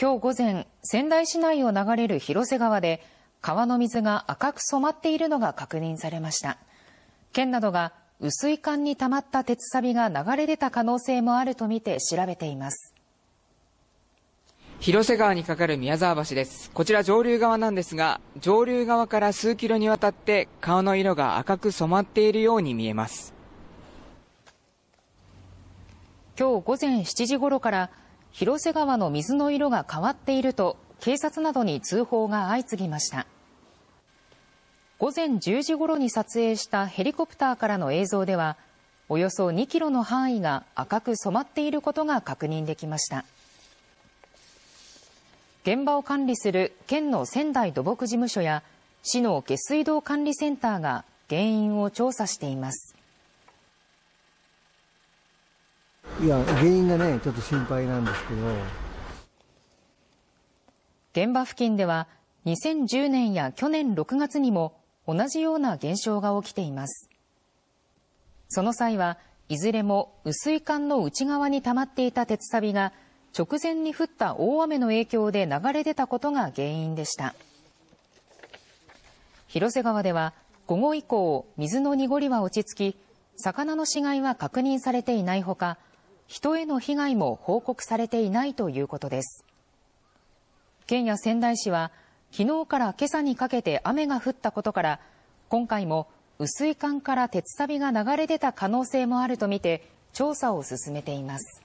今日午前仙台市内を流れる広瀬川で川の水が赤く染まっているのが確認されました県などが雨水管に溜まった鉄サビが流れ出た可能性もあるとみて調べています広瀬川に架かる宮沢橋ですこちら上流側なんですが上流側から数キロにわたって川の色が赤く染まっているように見えます今日午前7時ごろから広瀬川の水の色が変わっていると警察などに通報が相次ぎました午前10時ごろに撮影したヘリコプターからの映像ではおよそ2キロの範囲が赤く染まっていることが確認できました現場を管理する県の仙台土木事務所や市の下水道管理センターが原因を調査していますいや、原因がね、ちょっと心配なんですけど。現場付近では、2010年や去年6月にも同じような現象が起きています。その際はいずれも薄い管の内側に溜まっていた鉄サビが直前に降った大雨の影響で流れ出たことが原因でした。広瀬川では午後以降水の濁りは落ち着き魚の死骸は確認されていないほか人への被害も報告されていないということです県や仙台市は昨日から今朝にかけて雨が降ったことから今回も雨水管から鉄サビが流れ出た可能性もあるとみて調査を進めています